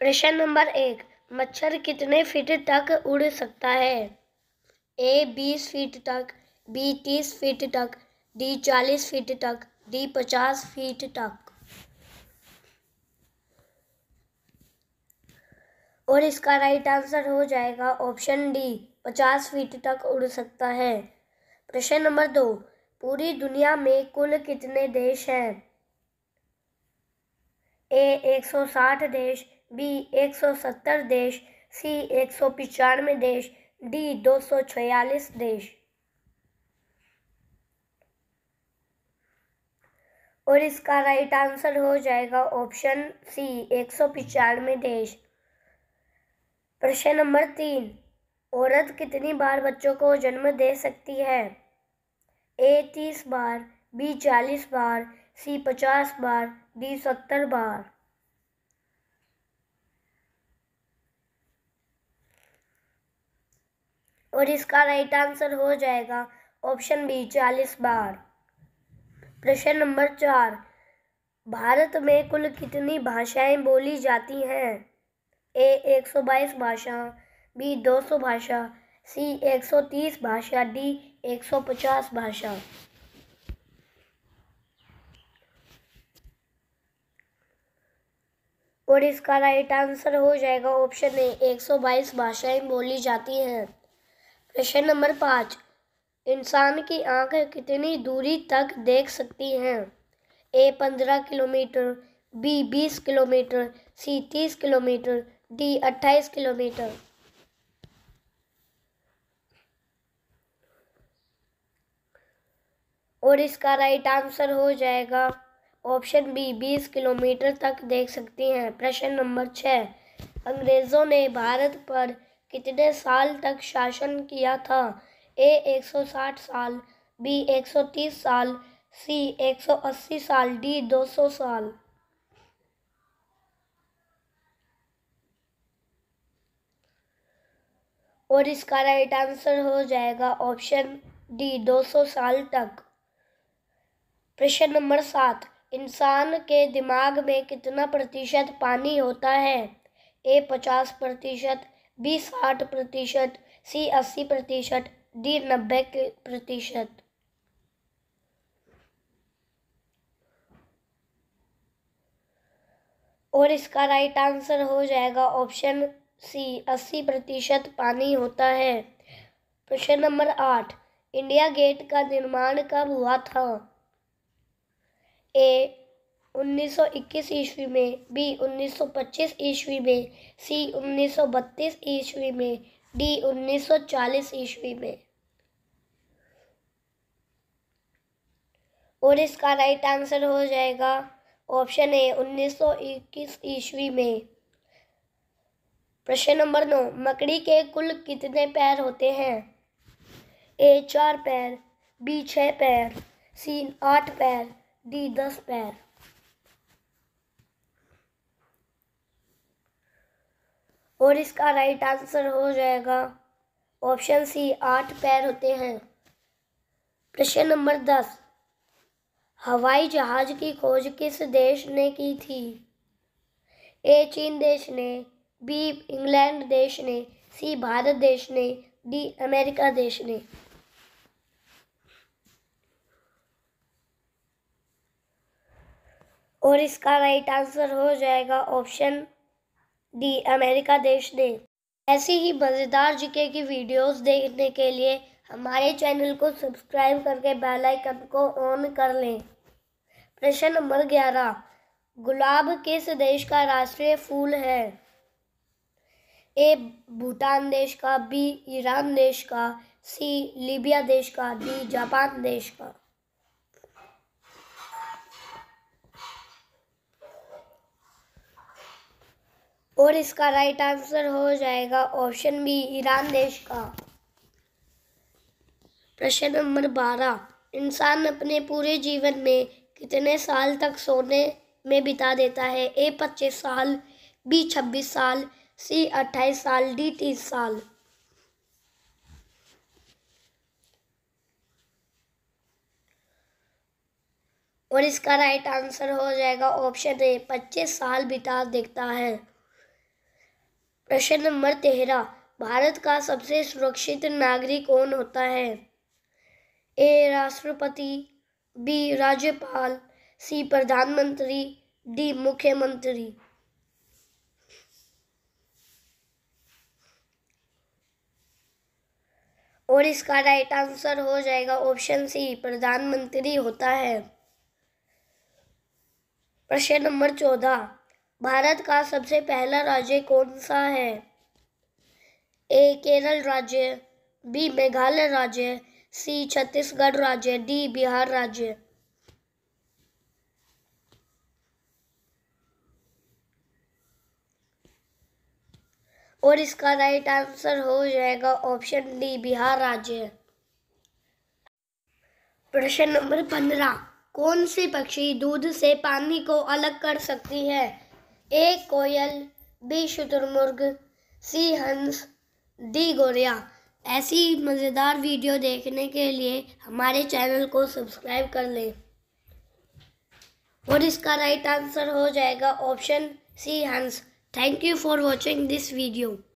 प्रश्न नंबर एक मच्छर कितने फीट तक उड़ सकता है ए बीस फीट तक बी तीस फीट तक डी चालीस फीट तक डी पचास फीट तक और इसका राइट आंसर हो जाएगा ऑप्शन डी पचास फीट तक उड़ सकता है प्रश्न नंबर दो पूरी दुनिया में कुल कितने देश हैं ए एक सौ साठ देश बी एक सौ सत्तर देश सी एक सौ पचानवे देश डी दो सौ छियालीस देश और इसका राइट आंसर हो जाएगा ऑप्शन सी एक सौ पचानवे देश प्रश्न नंबर तीन औरत कितनी बार बच्चों को जन्म दे सकती है ए तीस बार बी चालीस बार सी पचास बार डी सत्तर बार और इसका राइट आंसर हो जाएगा ऑप्शन बी चालीस बार प्रश्न नंबर चार भारत में कुल कितनी भाषाएं बोली जाती हैं ए 122 भाषा बी 200 भाषा सी 130 भाषा डी 150 भाषा और इसका राइट आंसर हो जाएगा ऑप्शन ए 122 भाषाएं बोली जाती हैं प्रश्न नंबर पाँच इंसान की आंख कितनी दूरी तक देख सकती हैं ए पंद्रह किलोमीटर बी बीस किलोमीटर सी तीस किलोमीटर डी अट्ठाईस किलोमीटर और इसका राइट आंसर हो जाएगा ऑप्शन बी बीस किलोमीटर तक देख सकती हैं प्रश्न नंबर छः अंग्रेज़ों ने भारत पर कितने साल तक शासन किया था ए 160 साल बी 130 साल सी 180 साल डी 200 साल और इसका राइट आंसर हो जाएगा ऑप्शन डी 200 साल तक प्रश्न नंबर सात इंसान के दिमाग में कितना प्रतिशत पानी होता है ए पचास प्रतिशत बी साठ प्रतिशत सी अस्सी प्रतिशत डी नब्बे प्रतिशत और इसका राइट आंसर हो जाएगा ऑप्शन सी अस्सी प्रतिशत पानी होता है प्रश्न नंबर आठ इंडिया गेट का निर्माण कब हुआ था ए 1921 ईस्वी में बी 1925 ईस्वी में सी 1932 ईस्वी में डी 1940 ईस्वी में और इसका राइट आंसर हो जाएगा ऑप्शन ए 1921 ईस्वी में प्रश्न नंबर नौ मकड़ी के कुल कितने पैर होते हैं ए चार पैर बी छः पैर सी आठ पैर डी दस पैर और इसका राइट आंसर हो जाएगा ऑप्शन सी आठ पैर होते हैं प्रश्न नंबर दस हवाई जहाज की खोज किस देश ने की थी ए चीन देश ने बी इंग्लैंड देश ने सी भारत देश ने डी अमेरिका देश ने और इसका राइट आंसर हो जाएगा ऑप्शन दी अमेरिका देश ने ऐसी ही मज़ेदार जिके की वीडियोस देखने के लिए हमारे चैनल को सब्सक्राइब करके बेल आइकन को ऑन कर लें प्रश्न नंबर ग्यारह गुलाब किस देश का राष्ट्रीय फूल है ए भूटान देश का बी ईरान देश का सी लीबिया देश का डी जापान देश का और इसका राइट आंसर हो जाएगा ऑप्शन बी ईरान देश का प्रश्न नंबर बारह इंसान अपने पूरे जीवन में कितने साल तक सोने में बिता देता है ए पच्चीस साल बी छब्बीस साल सी अट्ठाईस साल डी तीस साल और इसका राइट आंसर हो जाएगा ऑप्शन ए पच्चीस साल बिता देता है प्रश्न नंबर तेरह भारत का सबसे सुरक्षित नागरिक कौन होता है ए राष्ट्रपति बी राज्यपाल सी प्रधानमंत्री डी मुख्यमंत्री और इसका राइट आंसर हो जाएगा ऑप्शन सी प्रधानमंत्री होता है प्रश्न नंबर चौदह भारत का सबसे पहला राज्य कौन सा है ए केरल राज्य बी मेघालय राज्य सी छत्तीसगढ़ राज्य डी बिहार राज्य और इसका राइट आंसर हो जाएगा ऑप्शन डी बिहार राज्य प्रश्न नंबर पंद्रह कौन सी पक्षी दूध से पानी को अलग कर सकती है ए कोयल बी शुतुरमुर्ग सी हंस डी गोरिया ऐसी मज़ेदार वीडियो देखने के लिए हमारे चैनल को सब्सक्राइब कर लें और इसका राइट आंसर हो जाएगा ऑप्शन सी हंस thank you for watching this video